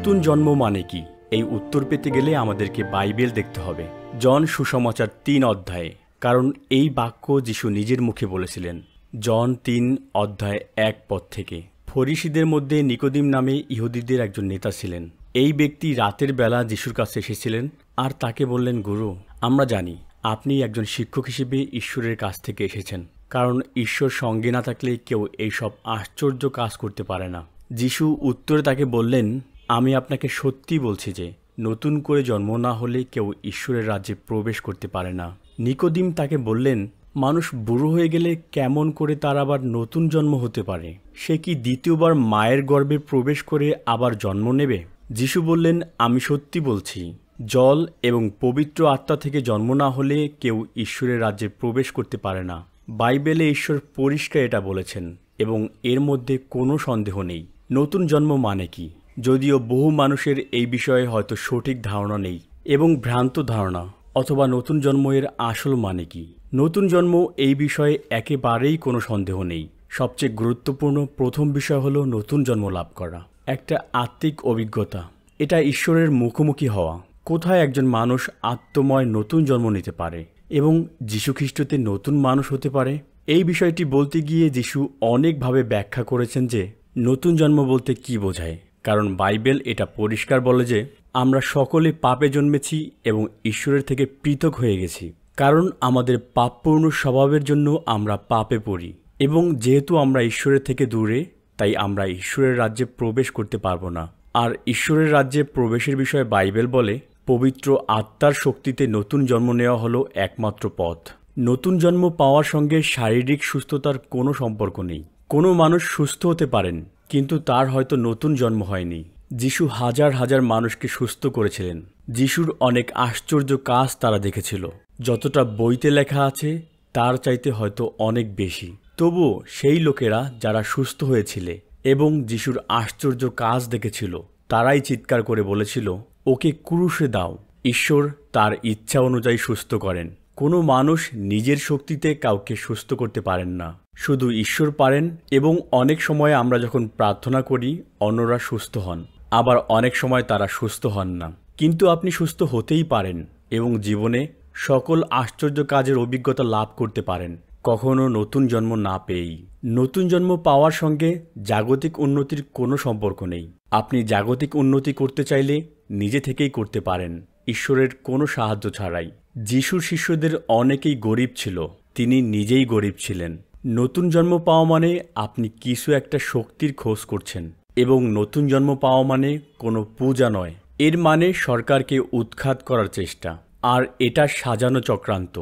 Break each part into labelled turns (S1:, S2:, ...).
S1: নতুন জন্ম মানে কি এই উত্তর পেতে গেলে আমাদেরকে বাইবেল দেখতে হবে জন সুসমাচার তিন অধ্যায়ে কারণ এই বাক্য যিশু নিজের মুখে বলেছিলেন জন তিন অধ্যায় এক পদ থেকে ফরিসিদের মধ্যে নিকোদিম নামে ইহুদিদের একজন নেতা ছিলেন এই ব্যক্তি রাতের বেলা যিশুর কাছে এসেছিলেন আর তাকে বললেন গুরু আমরা জানি আপনি একজন শিক্ষক হিসেবে ঈশ্বরের কাছ থেকে এসেছেন কারণ ঈশ্বর সঙ্গে না থাকলে কেউ এইসব আশ্চর্য কাজ করতে পারে না যিশু উত্তরে তাকে বললেন আমি আপনাকে সত্যি বলছি যে নতুন করে জন্ম না হলে কেউ ঈশ্বরের রাজ্যে প্রবেশ করতে পারে না নিকোদিম তাকে বললেন মানুষ বুড়ো হয়ে গেলে কেমন করে তার আবার নতুন জন্ম হতে পারে সে কি দ্বিতীয়বার মায়ের গর্ভে প্রবেশ করে আবার জন্ম নেবে যিশু বললেন আমি সত্যি বলছি জল এবং পবিত্র আত্মা থেকে জন্ম না হলে কেউ ঈশ্বরের রাজ্যে প্রবেশ করতে পারে না বাইবেলে ঈশ্বর পরিষ্কার এটা বলেছেন এবং এর মধ্যে কোনো সন্দেহ নেই নতুন জন্ম মানে কি যদিও বহু মানুষের এই বিষয়ে হয়তো সঠিক ধারণা নেই এবং ভ্রান্ত ধারণা অথবা নতুন জন্ম এর আসল মানে কি নতুন জন্ম এই বিষয়ে একেবারেই কোনো সন্দেহ নেই সবচেয়ে গুরুত্বপূর্ণ প্রথম বিষয় হলো নতুন জন্ম লাভ করা একটা আত্মিক অভিজ্ঞতা এটা ঈশ্বরের মুখোমুখি হওয়া কোথায় একজন মানুষ আত্মময় নতুন জন্ম নিতে পারে এবং যীশুখ্রিস্টতে নতুন মানুষ হতে পারে এই বিষয়টি বলতে গিয়ে যিশু অনেকভাবে ব্যাখ্যা করেছেন যে নতুন জন্ম বলতে কি বোঝায় কারণ বাইবেল এটা পরিষ্কার বলে যে আমরা সকলে পাপে জন্মেছি এবং ঈশ্বরের থেকে পৃথক হয়ে গেছি কারণ আমাদের পাপপূর্ণ স্বভাবের জন্য আমরা পাপে পড়ি এবং যেহেতু আমরা ঈশ্বরের থেকে দূরে তাই আমরা ঈশ্বরের রাজ্যে প্রবেশ করতে পারবো না আর ঈশ্বরের রাজ্যে প্রবেশের বিষয়ে বাইবেল বলে পবিত্র আত্মার শক্তিতে নতুন জন্ম নেওয়া হলো একমাত্র পথ নতুন জন্ম পাওয়ার সঙ্গে শারীরিক সুস্থতার কোনো সম্পর্ক নেই কোনো মানুষ সুস্থ হতে পারেন কিন্তু তার হয়তো নতুন জন্ম হয়নি যিশু হাজার হাজার মানুষকে সুস্থ করেছিলেন যিশুর অনেক আশ্চর্য কাজ তারা দেখেছিল যতটা বইতে লেখা আছে তার চাইতে হয়তো অনেক বেশি তবুও সেই লোকেরা যারা সুস্থ হয়েছিলে এবং যিশুর আশ্চর্য কাজ দেখেছিল তারাই চিৎকার করে বলেছিল ওকে কুরুষে দাও ঈশ্বর তার ইচ্ছা অনুযায়ী সুস্থ করেন কোনো মানুষ নিজের শক্তিতে কাউকে সুস্থ করতে পারেন না শুধু ঈশ্বর পারেন এবং অনেক সময় আমরা যখন প্রার্থনা করি অন্যরা সুস্থ হন আবার অনেক সময় তারা সুস্থ হন না কিন্তু আপনি সুস্থ হতেই পারেন এবং জীবনে সকল আশ্চর্য কাজের অভিজ্ঞতা লাভ করতে পারেন কখনও নতুন জন্ম না পেয়েই নতুন জন্ম পাওয়ার সঙ্গে জাগতিক উন্নতির কোনো সম্পর্ক নেই আপনি জাগতিক উন্নতি করতে চাইলে নিজে থেকেই করতে পারেন ঈশ্বরের কোনো সাহায্য ছাড়াই যিশুর শিষ্যদের অনেকেই গরিব ছিল তিনি নিজেই গরিব ছিলেন নতুন জন্ম পাওয়া মানে আপনি কিছু একটা শক্তির খোঁজ করছেন এবং নতুন জন্ম পাওয়া মানে কোনো পূজা নয় এর মানে সরকারকে উৎখাত করার চেষ্টা আর এটা সাজানো চক্রান্ত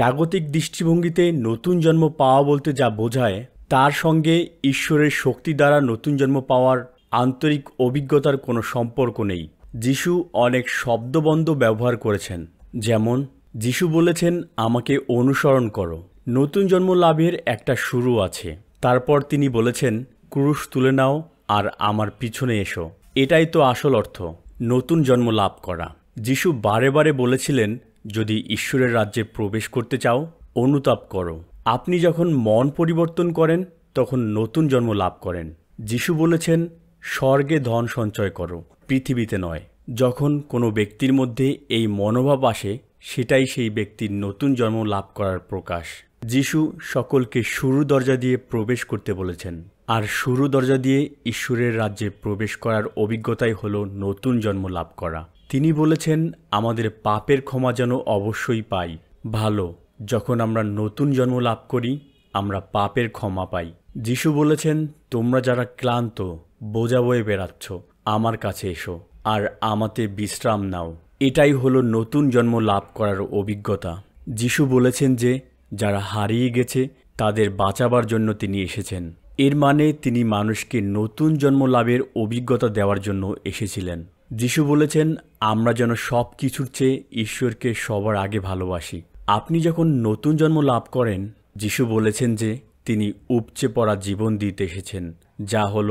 S1: জাগতিক দৃষ্টিভঙ্গিতে নতুন জন্ম পাওয়া বলতে যা বোঝায় তার সঙ্গে ঈশ্বরের শক্তি দ্বারা নতুন জন্ম পাওয়ার আন্তরিক অভিজ্ঞতার কোনো সম্পর্ক নেই যিশু অনেক শব্দবন্ধ ব্যবহার করেছেন যেমন যিশু বলেছেন আমাকে অনুসরণ করো নতুন জন্ম লাভের একটা শুরু আছে তারপর তিনি বলেছেন ক্রুশ তুলে নাও আর আমার পিছনে এসো এটাই তো আসল অর্থ নতুন জন্ম লাভ করা যিশু বারে বারে বলেছিলেন যদি ঈশ্বরের রাজ্যে প্রবেশ করতে চাও অনুতাপ করো আপনি যখন মন পরিবর্তন করেন তখন নতুন জন্ম লাভ করেন যিশু বলেছেন স্বর্গে ধন সঞ্চয় করো পৃথিবীতে নয় যখন কোনো ব্যক্তির মধ্যে এই মনোভাব আসে সেটাই সেই ব্যক্তির নতুন জন্ম লাভ করার প্রকাশ যিশু সকলকে শুরু দরজা দিয়ে প্রবেশ করতে বলেছেন আর শুরু দরজা দিয়ে ঈশ্বরের রাজ্যে প্রবেশ করার অভিজ্ঞতাই হল নতুন জন্ম লাভ করা তিনি বলেছেন আমাদের পাপের ক্ষমা যেন অবশ্যই পাই ভালো যখন আমরা নতুন জন্ম লাভ করি আমরা পাপের ক্ষমা পাই যিশু বলেছেন তোমরা যারা ক্লান্ত বোঝা বয়ে বেড়াচ্ছ আমার কাছে এসো আর আমাতে বিশ্রাম নাও এটাই হলো নতুন জন্ম লাভ করার অভিজ্ঞতা যিশু বলেছেন যে যারা হারিয়ে গেছে তাদের বাঁচাবার জন্য তিনি এসেছেন এর মানে তিনি মানুষকে নতুন জন্ম লাভের অভিজ্ঞতা দেওয়ার জন্য এসেছিলেন যিশু বলেছেন আমরা যেন সব কিছুর চেয়ে ঈশ্বরকে সবার আগে ভালোবাসি আপনি যখন নতুন জন্ম লাভ করেন যিশু বলেছেন যে তিনি উপচে পড়া জীবন দিতে এসেছেন যা হল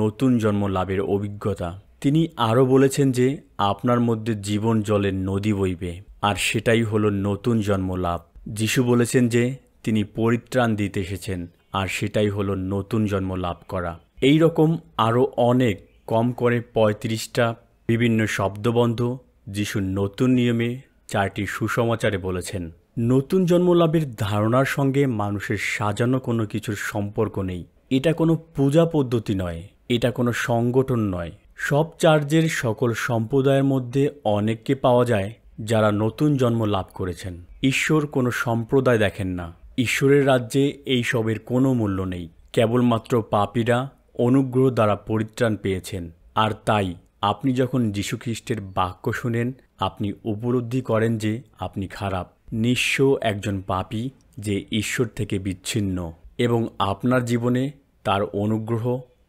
S1: নতুন জন্ম লাভের অভিজ্ঞতা তিনি আরও বলেছেন যে আপনার মধ্যে জীবন জলের নদী বইবে আর সেটাই হলো নতুন জন্ম লাভ যিশু বলেছেন যে তিনি পরিত্রাণ দিতে এসেছেন আর সেটাই হলো নতুন জন্ম লাভ করা এই রকম আরও অনেক কম করে পঁয়ত্রিশটা বিভিন্ন শব্দবন্ধ যিশু নতুন নিয়মে চারটি সুসমাচারে বলেছেন নতুন জন্ম লাভের ধারণার সঙ্গে মানুষের সাজানো কোনো কিছুর সম্পর্ক নেই এটা কোনো পূজা পদ্ধতি নয় এটা কোনো সংগঠন নয় সব চার্জের সকল সম্প্রদায়ের মধ্যে অনেককে পাওয়া যায় যারা নতুন জন্ম লাভ করেছেন ঈশ্বর কোনো সম্প্রদায় দেখেন না ঈশ্বরের রাজ্যে এই সবের কোনো মূল্য নেই কেবলমাত্র পাপীরা অনুগ্রহ দ্বারা পরিত্রাণ পেয়েছেন আর তাই আপনি যখন যীশুখ্রিস্টের বাক্য শুনেন আপনি উপলব্ধি করেন যে আপনি খারাপ নিঃস্ব একজন পাপি যে ঈশ্বর থেকে বিচ্ছিন্ন এবং আপনার জীবনে তার অনুগ্রহ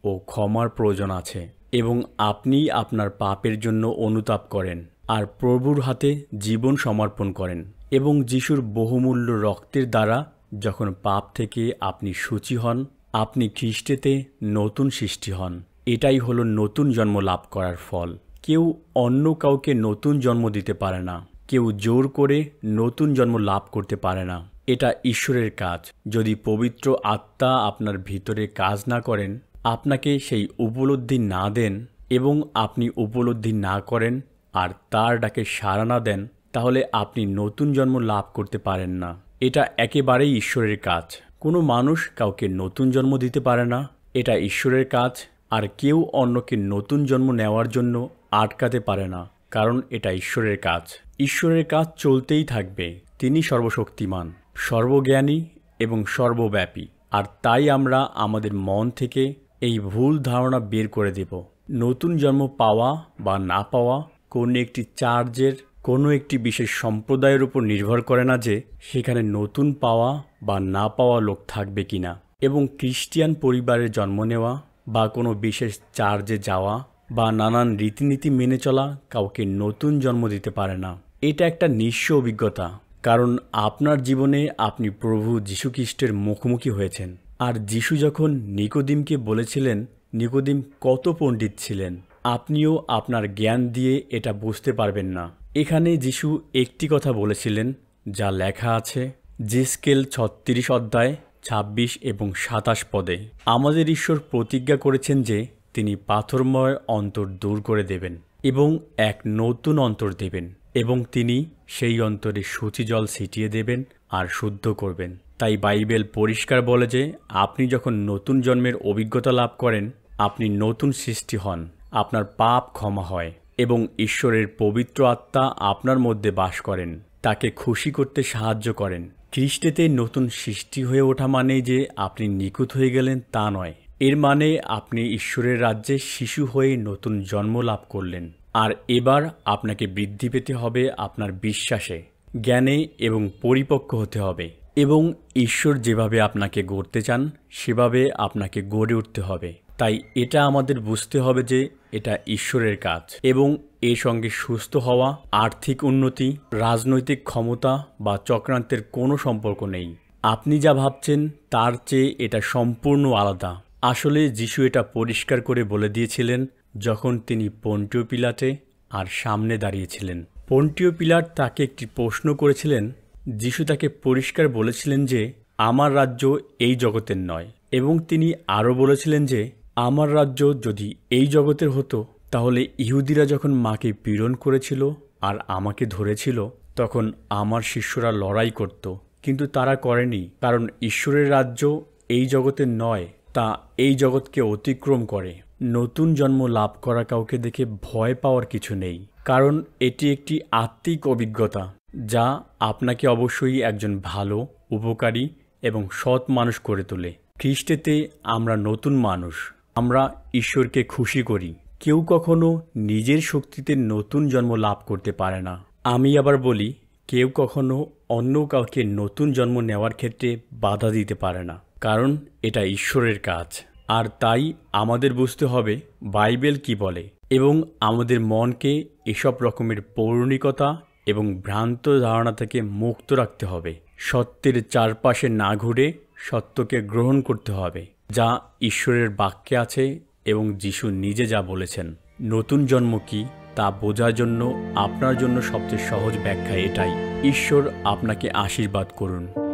S1: ও ক্ষমার প্রয়োজন আছে এবং আপনি আপনার পাপের জন্য অনুতাপ করেন আর প্রভুর হাতে জীবন সমর্পণ করেন এবং যিশুর বহুমূল্য রক্তের দ্বারা যখন পাপ থেকে আপনি সূচি হন আপনি খ্রিস্টেতে নতুন সৃষ্টি হন এটাই হলো নতুন জন্ম লাভ করার ফল কেউ অন্য কাউকে নতুন জন্ম দিতে পারে না কেউ জোর করে নতুন জন্ম লাভ করতে পারে না এটা ঈশ্বরের কাজ যদি পবিত্র আত্মা আপনার ভিতরে কাজ না করেন আপনাকে সেই উপলব্ধি না দেন এবং আপনি উপলব্ধি না করেন আর তার ডাকে সাড়া না দেন তাহলে আপনি নতুন জন্ম লাভ করতে পারেন না এটা একেবারেই ঈশ্বরের কাজ কোনো মানুষ কাউকে নতুন জন্ম দিতে পারে না এটা ঈশ্বরের কাজ আর কেউ অন্যকে নতুন জন্ম নেওয়ার জন্য আটকাতে পারে না কারণ এটা ঈশ্বরের কাজ ঈশ্বরের কাজ চলতেই থাকবে তিনি সর্বশক্তিমান সর্বজ্ঞানী এবং সর্বব্যাপী আর তাই আমরা আমাদের মন থেকে এই ভুল ধারণা বের করে দেব নতুন জন্ম পাওয়া বা না পাওয়া কোনো একটি চার্জের কোনো একটি বিশেষ সম্প্রদায়ের উপর নির্ভর করে না যে সেখানে নতুন পাওয়া বা না পাওয়া লোক থাকবে কিনা এবং খ্রিস্টিয়ান পরিবারে জন্ম নেওয়া বা কোনো বিশেষ চার্জে যাওয়া বা নানান রীতিনীতি মেনে চলা কাউকে নতুন জন্ম দিতে পারে না এটা একটা নিঃস্ব অভিজ্ঞতা কারণ আপনার জীবনে আপনি প্রভু যীশুখ্রিস্টের মুখোমুখি হয়েছেন আর যিশু যখন নিকোদিমকে বলেছিলেন নিকোদিম কত পণ্ডিত ছিলেন আপনিও আপনার জ্ঞান দিয়ে এটা বুঝতে পারবেন না এখানে যিশু একটি কথা বলেছিলেন যা লেখা আছে জিস্কেল ছত্রিশ অধ্যায় ২৬ এবং ২৭ পদে আমাদের ঈশ্বর প্রতিজ্ঞা করেছেন যে তিনি পাথরময় অন্তর দূর করে দেবেন এবং এক নতুন অন্তর দেবেন এবং তিনি সেই অন্তরে সূচি জল ছিটিয়ে দেবেন আর শুদ্ধ করবেন তাই বাইবেল পরিষ্কার বলে যে আপনি যখন নতুন জন্মের অভিজ্ঞতা লাভ করেন আপনি নতুন সৃষ্টি হন আপনার পাপ ক্ষমা হয় এবং ঈশ্বরের পবিত্র আত্মা আপনার মধ্যে বাস করেন তাকে খুশি করতে সাহায্য করেন খ্রিস্টেতে নতুন সৃষ্টি হয়ে ওঠা মানে যে আপনি নিখুঁত হয়ে গেলেন তা নয় এর মানে আপনি ঈশ্বরের রাজ্যে শিশু হয়ে নতুন জন্ম লাভ করলেন আর এবার আপনাকে বৃদ্ধি পেতে হবে আপনার বিশ্বাসে জ্ঞানে এবং পরিপক্ক হতে হবে এবং ঈশ্বর যেভাবে আপনাকে গড়তে চান সেভাবে আপনাকে গড়ে উঠতে হবে তাই এটা আমাদের বুঝতে হবে যে এটা ঈশ্বরের কাজ এবং এর সঙ্গে সুস্থ হওয়া আর্থিক উন্নতি রাজনৈতিক ক্ষমতা বা চক্রান্তের কোনো সম্পর্ক নেই আপনি যা ভাবছেন তার চেয়ে এটা সম্পূর্ণ আলাদা আসলে যিশু এটা পরিষ্কার করে বলে দিয়েছিলেন যখন তিনি পন্টিও পিলাটে আর সামনে দাঁড়িয়েছিলেন পন্টিও পিলাট তাকে একটি প্রশ্ন করেছিলেন যিশু তাকে পরিষ্কার বলেছিলেন যে আমার রাজ্য এই জগতের নয় এবং তিনি আরও বলেছিলেন যে আমার রাজ্য যদি এই জগতের হতো তাহলে ইহুদিরা যখন মাকে পীড়ন করেছিল আর আমাকে ধরেছিল তখন আমার শিষ্যরা লড়াই করত কিন্তু তারা করেনি কারণ ঈশ্বরের রাজ্য এই জগতের নয় তা এই জগৎকে অতিক্রম করে নতুন জন্ম লাভ করা কাউকে দেখে ভয় পাওয়ার কিছু নেই কারণ এটি একটি আত্মিক অভিজ্ঞতা যা আপনাকে অবশ্যই একজন ভালো উপকারী এবং সৎ মানুষ করে তোলে খ্রিস্টেতে আমরা নতুন মানুষ আমরা ঈশ্বরকে খুশি করি কেউ কখনো নিজের শক্তিতে নতুন জন্ম লাভ করতে পারে না আমি আবার বলি কেউ কখনো অন্য কাউকে নতুন জন্ম নেওয়ার ক্ষেত্রে বাধা দিতে পারে না কারণ এটা ঈশ্বরের কাজ আর তাই আমাদের বুঝতে হবে বাইবেল কি বলে এবং আমাদের মনকে এসব রকমের পৌরাণিকতা এবং ভ্রান্ত ধারণা থেকে মুক্ত রাখতে হবে সত্যের চারপাশে না ঘুরে সত্যকে গ্রহণ করতে হবে যা ঈশ্বরের বাক্যে আছে এবং যিশু নিজে যা বলেছেন নতুন জন্ম কি তা বোঝার জন্য আপনার জন্য সবচেয়ে সহজ ব্যাখ্যা এটাই ঈশ্বর আপনাকে আশীর্বাদ করুন